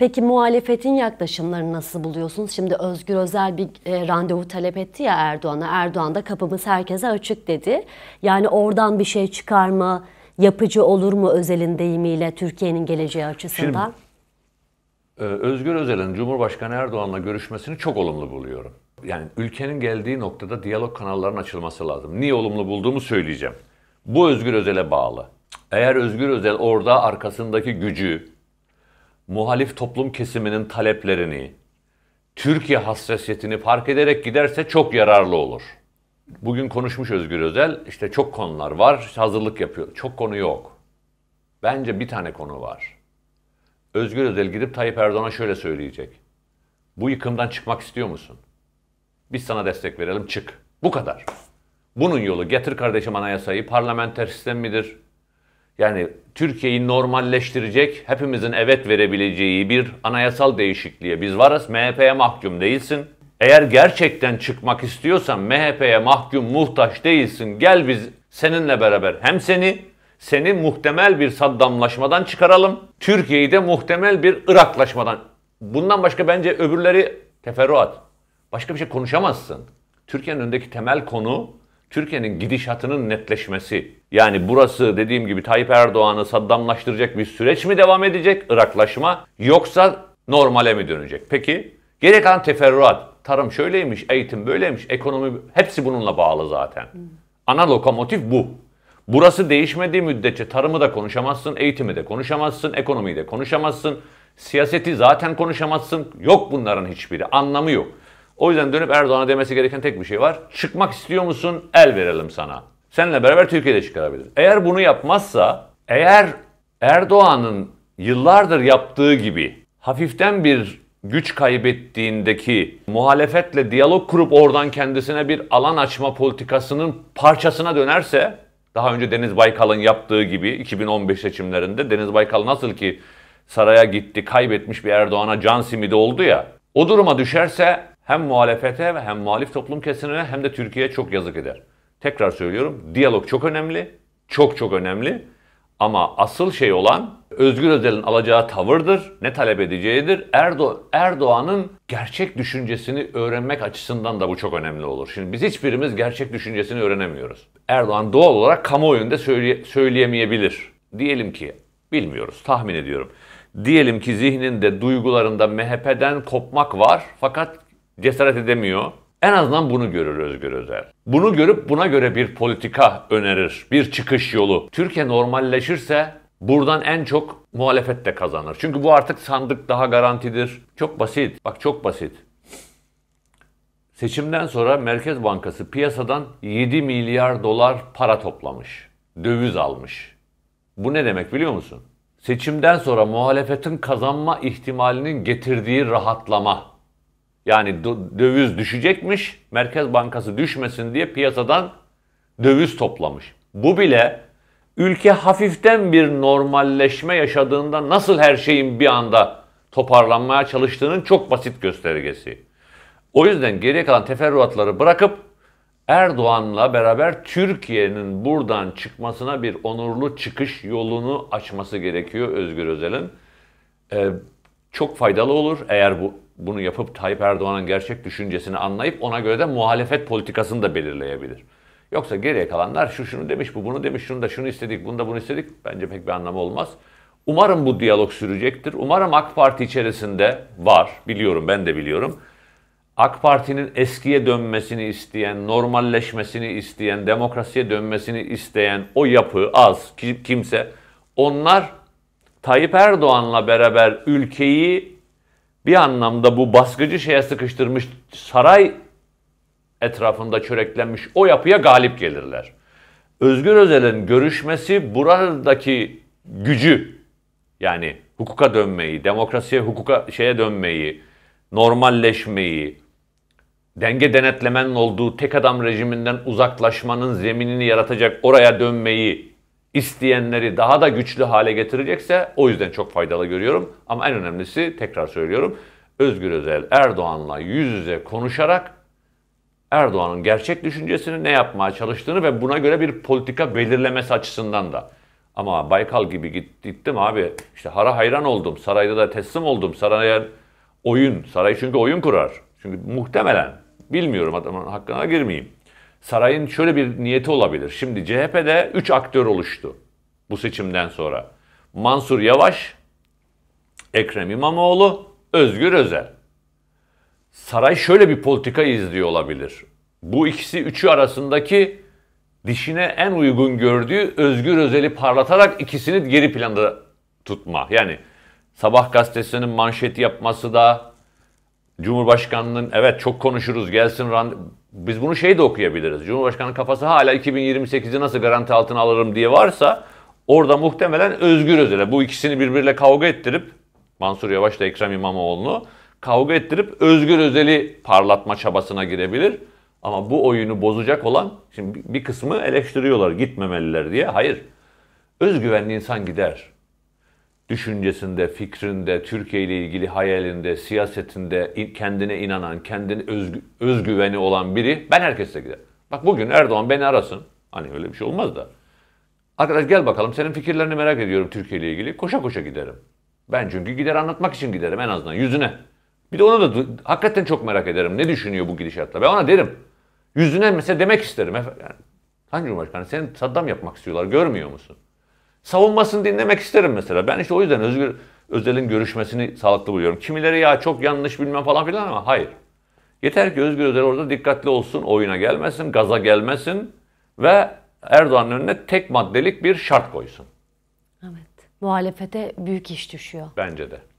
Peki muhalefetin yaklaşımlarını nasıl buluyorsunuz? Şimdi Özgür Özel bir e, randevu talep etti ya Erdoğan'a. Erdoğan da kapımız herkese açık dedi. Yani oradan bir şey çıkar mı? Yapıcı olur mu Özel'in deyimiyle Türkiye'nin geleceği açısından? Şimdi, e, Özgür Özel'in Cumhurbaşkanı Erdoğan'la görüşmesini çok olumlu buluyorum. Yani ülkenin geldiği noktada diyalog kanallarının açılması lazım. Niye olumlu bulduğumu söyleyeceğim. Bu Özgür Özel'e bağlı. Eğer Özgür Özel orada arkasındaki gücü, muhalif toplum kesiminin taleplerini, Türkiye hassasiyetini fark ederek giderse çok yararlı olur. Bugün konuşmuş Özgür Özel, işte çok konular var, hazırlık yapıyor. Çok konu yok. Bence bir tane konu var. Özgür Özel gidip Tayyip Erdoğan'a şöyle söyleyecek. Bu yıkımdan çıkmak istiyor musun? Biz sana destek verelim, çık. Bu kadar. Bunun yolu getir kardeşim anayasayı, parlamenter sistem midir, yani Türkiye'yi normalleştirecek, hepimizin evet verebileceği bir anayasal değişikliğe biz varız. MHP'ye mahkum değilsin. Eğer gerçekten çıkmak istiyorsan MHP'ye mahkum, muhtaç değilsin. Gel biz seninle beraber hem seni seni muhtemel bir Saddamlaşmadan çıkaralım. Türkiye'yi de muhtemel bir Iraklaşmadan. Bundan başka bence öbürleri teferruat. Başka bir şey konuşamazsın. Türkiye'nin öndeki temel konu Türkiye'nin gidişatının netleşmesi. Yani burası dediğim gibi Tayyip Erdoğan'ı Saddamlaştıracak bir süreç mi devam edecek Iraklaşma yoksa normale mi dönecek? Peki gereken teferruat tarım şöyleymiş, eğitim böyleymiş, ekonomi hepsi bununla bağlı zaten. Ana lokomotif bu. Burası değişmediği müddetçe tarımı da konuşamazsın, eğitimi de konuşamazsın, ekonomiyi de konuşamazsın, siyaseti zaten konuşamazsın. Yok bunların hiçbiri, anlamı yok. O yüzden dönüp Erdoğan'a demesi gereken tek bir şey var. Çıkmak istiyor musun? El verelim sana. Seninle beraber Türkiye'de çıkarabilir. Eğer bunu yapmazsa, eğer Erdoğan'ın yıllardır yaptığı gibi hafiften bir güç kaybettiğindeki muhalefetle diyalog kurup oradan kendisine bir alan açma politikasının parçasına dönerse daha önce Deniz Baykal'ın yaptığı gibi 2015 seçimlerinde Deniz Baykal nasıl ki saraya gitti kaybetmiş bir Erdoğan'a can simidi oldu ya o duruma düşerse hem muhalefete hem muhalif toplum kesimine hem de Türkiye'ye çok yazık eder. Tekrar söylüyorum, diyalog çok önemli, çok çok önemli. Ama asıl şey olan Özgür Özel'in alacağı tavırdır, ne talep edeceğidir. Erdo Erdoğan'ın gerçek düşüncesini öğrenmek açısından da bu çok önemli olur. Şimdi biz hiçbirimiz gerçek düşüncesini öğrenemiyoruz. Erdoğan doğal olarak kamuoyunda söyle söyleyemeyebilir. Diyelim ki, bilmiyoruz, tahmin ediyorum. Diyelim ki zihninde, duygularında MHP'den kopmak var fakat cesaret edemiyor. En azından bunu görür Özgür Özel. Bunu görüp buna göre bir politika önerir, bir çıkış yolu. Türkiye normalleşirse buradan en çok muhalefet de kazanır. Çünkü bu artık sandık daha garantidir. Çok basit. Bak çok basit. Seçimden sonra Merkez Bankası piyasadan 7 milyar dolar para toplamış. Döviz almış. Bu ne demek biliyor musun? Seçimden sonra muhalefetin kazanma ihtimalinin getirdiği rahatlama. Yani döviz düşecekmiş, Merkez Bankası düşmesin diye piyasadan döviz toplamış. Bu bile ülke hafiften bir normalleşme yaşadığında nasıl her şeyin bir anda toparlanmaya çalıştığının çok basit göstergesi. O yüzden geriye kalan teferruatları bırakıp Erdoğan'la beraber Türkiye'nin buradan çıkmasına bir onurlu çıkış yolunu açması gerekiyor Özgür Özel'in. Ee, çok faydalı olur eğer bu bunu yapıp Tayyip Erdoğan'ın gerçek düşüncesini anlayıp ona göre de muhalefet politikasını da belirleyebilir. Yoksa geriye kalanlar şu şunu demiş, bu bunu demiş, şunu da şunu istedik, bunu da bunu istedik. Bence pek bir anlamı olmaz. Umarım bu diyalog sürecektir. Umarım AK Parti içerisinde var. Biliyorum, ben de biliyorum. AK Parti'nin eskiye dönmesini isteyen, normalleşmesini isteyen, demokrasiye dönmesini isteyen o yapı az kimse. Onlar Tayyip Erdoğan'la beraber ülkeyi bir anlamda bu baskıcı şeye sıkıştırmış saray etrafında çöreklenmiş o yapıya galip gelirler. Özgür Özel'in görüşmesi buradaki gücü yani hukuka dönmeyi, demokrasiye hukuka şeye dönmeyi, normalleşmeyi, denge denetlemenin olduğu tek adam rejiminden uzaklaşmanın zeminini yaratacak oraya dönmeyi isteyenleri daha da güçlü hale getirecekse o yüzden çok faydalı görüyorum. Ama en önemlisi tekrar söylüyorum. Özgür Özel Erdoğan'la yüz yüze konuşarak Erdoğan'ın gerçek düşüncesini ne yapmaya çalıştığını ve buna göre bir politika belirlemesi açısından da. Ama Baykal gibi gittim abi işte hara hayran oldum. Sarayda da teslim oldum. Saraya oyun. Saray çünkü oyun kurar. Çünkü muhtemelen bilmiyorum adamın hakkına girmeyeyim sarayın şöyle bir niyeti olabilir. Şimdi CHP'de 3 aktör oluştu bu seçimden sonra. Mansur Yavaş, Ekrem İmamoğlu, Özgür Özel. Saray şöyle bir politika izliyor olabilir. Bu ikisi üçü arasındaki dişine en uygun gördüğü Özgür Özel'i parlatarak ikisini geri planda tutma. Yani Sabah gazetesinin manşet yapması da Cumhurbaşkanının evet çok konuşuruz gelsin biz bunu şey de okuyabiliriz. Cumhurbaşkanı kafası hala 2028'i nasıl garanti altına alırım diye varsa orada muhtemelen Özgür Özel'e bu ikisini birbirle kavga ettirip Mansur Yavaş da Ekrem İmamoğlu'nu kavga ettirip Özgür Özel'i parlatma çabasına girebilir. Ama bu oyunu bozacak olan şimdi bir kısmı eleştiriyorlar gitmemeliler diye. Hayır. Özgüvenli insan gider düşüncesinde, fikrinde, Türkiye ile ilgili hayalinde, siyasetinde kendine inanan, kendine özgü, özgüveni olan biri ben herkese gider. Bak bugün Erdoğan beni arasın. Hani öyle bir şey olmaz da. Arkadaş gel bakalım senin fikirlerini merak ediyorum Türkiye ile ilgili. Koşa koşa giderim. Ben çünkü gider anlatmak için giderim en azından yüzüne. Bir de ona da hakikaten çok merak ederim. Ne düşünüyor bu gidişatla? Ben ona derim. Yüzüne mesela demek isterim. Yani, Sayın Cumhurbaşkanı seni Saddam yapmak istiyorlar görmüyor musun? savunmasını dinlemek isterim mesela. Ben işte o yüzden Özgür Özel'in görüşmesini sağlıklı buluyorum. Kimileri ya çok yanlış bilmem falan filan ama hayır. Yeter ki Özgür Özel orada dikkatli olsun, oyuna gelmesin, gaza gelmesin ve Erdoğan'ın önüne tek maddelik bir şart koysun. Evet. Muhalefete büyük iş düşüyor. Bence de.